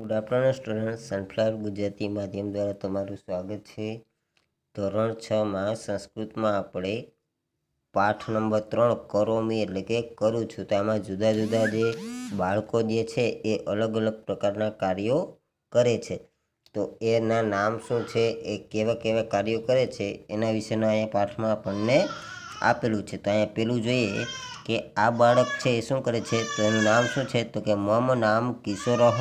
good afternoon student sunflower Gujarati માધ્યમ દ્વારા તમારું સ્વાગત છે ધોરણ છમાં સંસ્કૃતમાં આપણે પાઠ નંબર ત્રણ કરો કરોમી એટલે કે કરું છું તો આમાં જુદા જુદા જે બાળકો જે છે એ અલગ અલગ પ્રકારના કાર્યો કરે છે તો એના નામ શું છે એ કેવા કેવા કાર્યો કરે છે એના વિશેના અહીંયા પાઠમાં આપણને આપેલું છે તો અહીંયા પેલું જોઈએ કે આ બાળક છે એ શું કરે છે તો એનું નામ શું છે તો કે મમ નામ કિશોરહ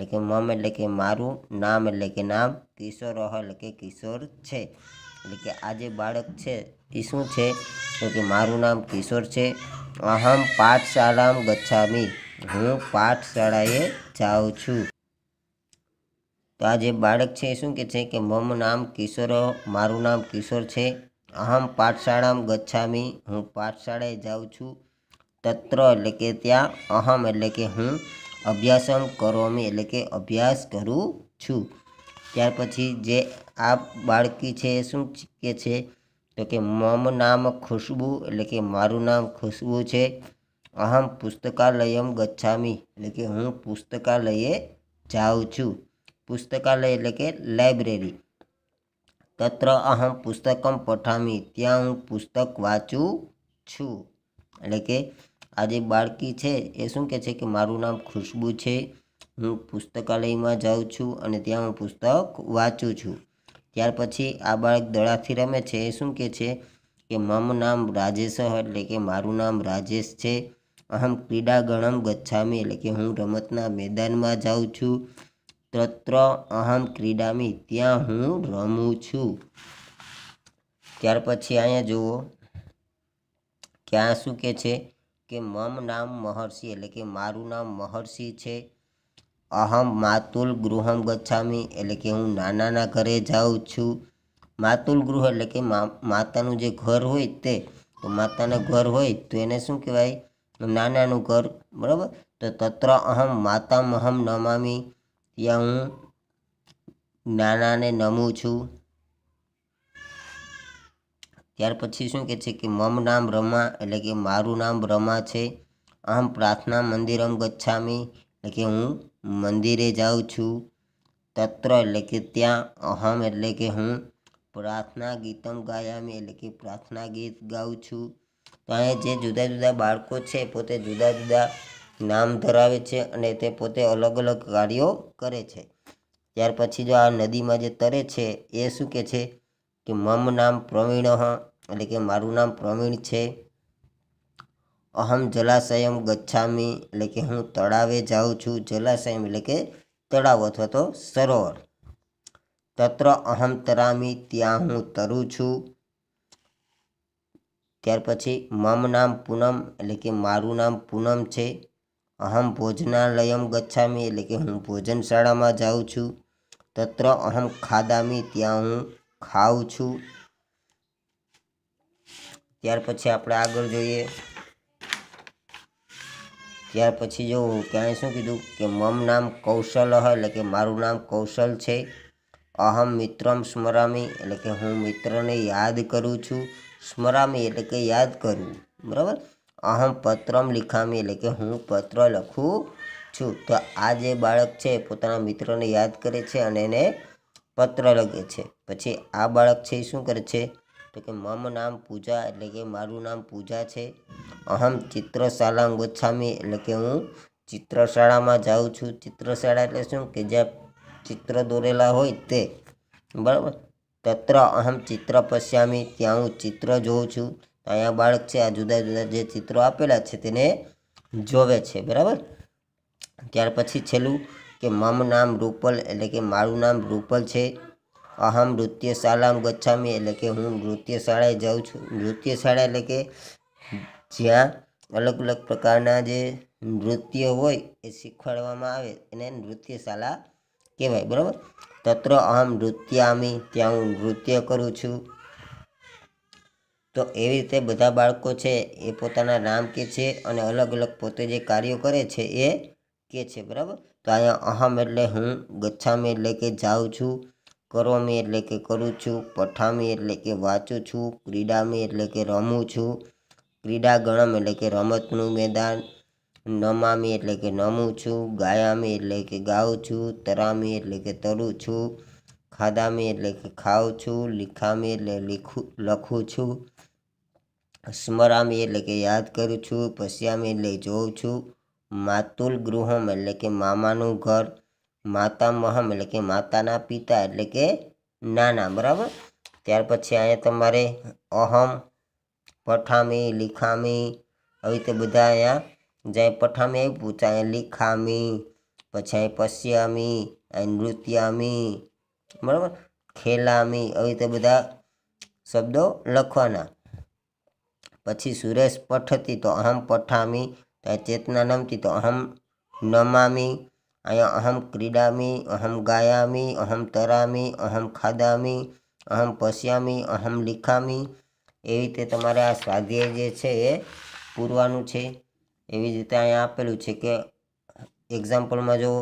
लेकिन मोहम्मद लेके मारू नाम लेके नाम किशोर रोहल लेके किशोर छे એટલે કે આ제 બાળક છે ઈ શું છે કે મારું નામ किशोर છે અહમ પાઠશાળામ ગચ્છામી હું પાઠશડાયે જાઉં છું પાજે બાળક છે ઈ શું કહે છે કે મોમ નામ કિશોર મારું નામ किशोर છે અહમ પાઠશાળામ ગચ્છામી હું પાઠશડાયે જાઉં છું તત્ર એટલે કે ત્યાં અહમ એટલે કે હું અભ્યાસમ કરોમી એટલે કે અભ્યાસ કરું છું ત્યાર પછી જે આ બાળકી છે એ શું કે છે તો કે મમ નામ ખુશ્બુ એટલે કે મારું નામ ખુશ્બુ છે અહમ પુસ્તકાલયમ ગચ્છામી એટલે કે હું પુસ્તકાલયે જાઉં છું પુસ્તકાલય એટલે કે લાઇબ્રેરી તત્ર અહમ પુસ્તકમ પઠામી ત્યાં હું પુસ્તક વાંચું છું એટલે કે આ જે બાળકી છે એ શું કહે છે કે મારું નામ ખુશ્બુ છે હું પુસ્તકાલયમાં જાઉં છું અને ત્યાં હું પુસ્તક વાંચું છું ત્યાર પછી આ બાળક દડાથી રમે છે એ શું કહે છે કે મમ નામ રાજેશ એટલે કે મારું નામ રાજેશ છે અહમ ક્રીડા ગણમ ગચ્છામી એટલે કે હું રમતના મેદાનમાં જાઉં છું તત્ર અહમ ક્રીડામી ત્યાં હું રમું છું ત્યાર પછી અહીંયા જુઓ ક્યાં શું કહે છે કે મમ નામ મહર્ષિ એટલે કે મારું નામ મહર્ષિ છે અહમ માતુલ ગૃહમ ગચ્છામી એટલે કે હું નાનાના ઘરે જાઉં છું માતુલ ગૃહ એટલે કે માતાનું જે ઘર હોય તે તો માતાના ઘર હોય તો એને શું કહેવાય નાનાનું ઘર બરાબર તો તત્ર અહમ માતામહમ નમામી ત્યાં હું નાનાને નમું છું ત્યાર પછી શું કહે છે કે મમ નામ રમા એટલે કે મારું નામ રમા છે આમ પ્રાર્થના મંદિરમ ગચ્છામી એટલે કે હું મંદિરે જાઉં છું તત્ર એટલે કે ત્યાં અહમ એટલે કે હું પ્રાર્થના ગીતમ ગાયામી એટલે કે પ્રાર્થના ગીત ગાઉં છું તો અહીં જે જુદા જુદા બાળકો છે પોતે જુદા જુદા નામ ધરાવે છે અને તે પોતે અલગ અલગ કાર્યો કરે છે ત્યાર પછી જો આ નદીમાં જે તરે છે એ શું કહે છે કે મમ નામ પ્રવીણ એટલે કે મારું નામ પ્રવીણ છે અહમ જલાશયમ ગચ્છામી એટલે કે હું તળાવે જાઉં છું જલાશયમ એટલે કે તળાવ અથવા તો સરોવર તત્ર અહમ તરામી ત્યાં હું તરું છું ત્યાર પછી મમ નામ પૂનમ એટલે કે મારું નામ પૂનમ છે અહમ ભોજનાલયમ ગચ્છામી એટલે કે હું ભોજનશાળામાં જાઉં છું તત્ર અહમ ખાદામી ત્યાં હું ખાઉં છું ત્યાર પછી આપણે આગળ જોઈએ ત્યાર પછી જો કે અહીં શું કીધું કે મમ નામ કૌશલ હ એટલે કે મારું નામ કૌશલ છે અહમ મિત્રમ સ્મરામી એટલે કે હું મિત્રને યાદ કરું છું સ્મરામી એટલે કે યાદ કરું બરાબર અહમ પત્રમ લિખામી એટલે કે હું પત્ર લખું છું તો આ જે બાળક છે પોતાના મિત્રને યાદ કરે છે અને એને પત્ર લખે છે પછી આ બાળક છે એ શું કરે છે તો કે મમ નામ પૂજા એટલે કે મારું નામ પૂજા છે અહમ ચિત્રશાલા ગોચ્છામી એટલે કે હું ચિત્રશાળામાં જાઉં છું ચિત્રશાળા એટલે શું કે જ્યાં ચિત્ર દોરેલા હોય તે બરાબર તત્ર અહમ ચિત્ર પશ્યામી ત્યાં હું ચિત્ર જોઉં છું અહીંયા બાળક છે આ જુદા જુદા જે ચિત્રો આપેલા છે તેને જોવે છે બરાબર ત્યાર પછી છેલ્લું કે મમ નામ રૂપલ એટલે કે મારું નામ રૂપલ છે અહમ નૃત્યશાલામ ગચ્છામી એટલે કે હું નૃત્યશાળાએ જાઉં છું નૃત્યશાળા એટલે કે જ્યાં અલગ અલગ પ્રકારના જે નૃત્ય હોય એ શીખવાડવામાં આવે એને નૃત્યશાલા કહેવાય બરાબર તત્ર અહમ નૃત્યામી ત્યાં હું નૃત્ય કરું છું તો એવી રીતે બધા બાળકો છે એ પોતાના નામ કે છે અને અલગ અલગ પોતે જે કાર્યો કરે છે એ કે છે બરાબર તો અહીંયા અહમ એટલે હું ગચ્છામી એટલે કે જાઉં છું કરોમી એટલે કે કરું છું પઠામી એટલે કે વાંચું છું ક્રીડામી એટલે કે રમું છું ક્રીડાગણમ એટલે કે રમતનું મેદાન નમામી એટલે કે નમું છું ગાયામી એટલે કે ગાઉં છું તરામી એટલે કે તરું છું ખાધામી એટલે કે ખાઉં છું લિખામી એટલે લીખું લખું છું સ્મરામી એટલે કે યાદ કરું છું પશ્યામી એટલે જોઉં છું માતુલ ગૃહમ એટલે કે મામાનું ઘર माता महा मिलके माता ना पिता એટલે કે નાના બરાબર ત્યાર પછી આયા તમારે અહમ પઠામી લખામી હવે તો બધા આયા જય પઠામી પૂચાય લખામી પછાય પશ્યમી આ નૃત્યામી બરાબર ખેલામી હવે તો બધા શબ્દો લખવાના પછી સુરેશ પઠતી તો અહમ પઠામી તે ચેતના નમતી તો અહમ નમામી અહીંયા અહમ ક્રીડામી અહમ ગાયામી અહમ તરામી અહમ ખાદામી અહમ પશ્યામી અહમ લિખામી એવી રીતે તમારે આ સ્વાધ્યાય જે છે એ પૂરવાનું છે એવી રીતે અહીંયા આપેલું છે કે એક્ઝામ્પલમાં જો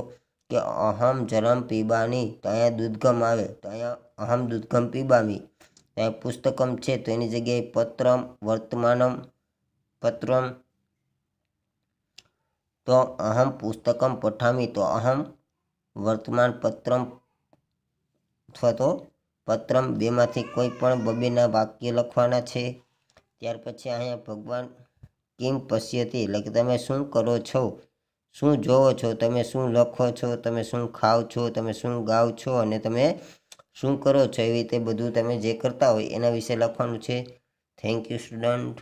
કે અહમ જલમ પીબાની તો અહીંયા દૂધગમ આવે તો અહીંયા અહમ દૂધગમ પીબામી ત્યાં પુસ્તકમ છે તો એની જગ્યાએ પત્રમ વર્તમાનમ પત્રમ તો અહમ પુસ્તકમ પઠામી તો અહમ વર્તમાનપત્રમ અથવા તો પત્રમ બેમાંથી કોઈ પણ બબેના વાક્ય લખવાના છે ત્યાર પછી અહીંયા ભગવાન કિમ પશ્યતી એટલે કે તમે શું કરો છો શું જોવો છો તમે શું લખો છો તમે શું ખાઓ છો તમે શું ગાઓ છો અને તમે શું કરો છો એવી રીતે બધું તમે જે કરતા હોય એના વિશે લખવાનું છે થેન્ક યુ સ્ટુડન્ટ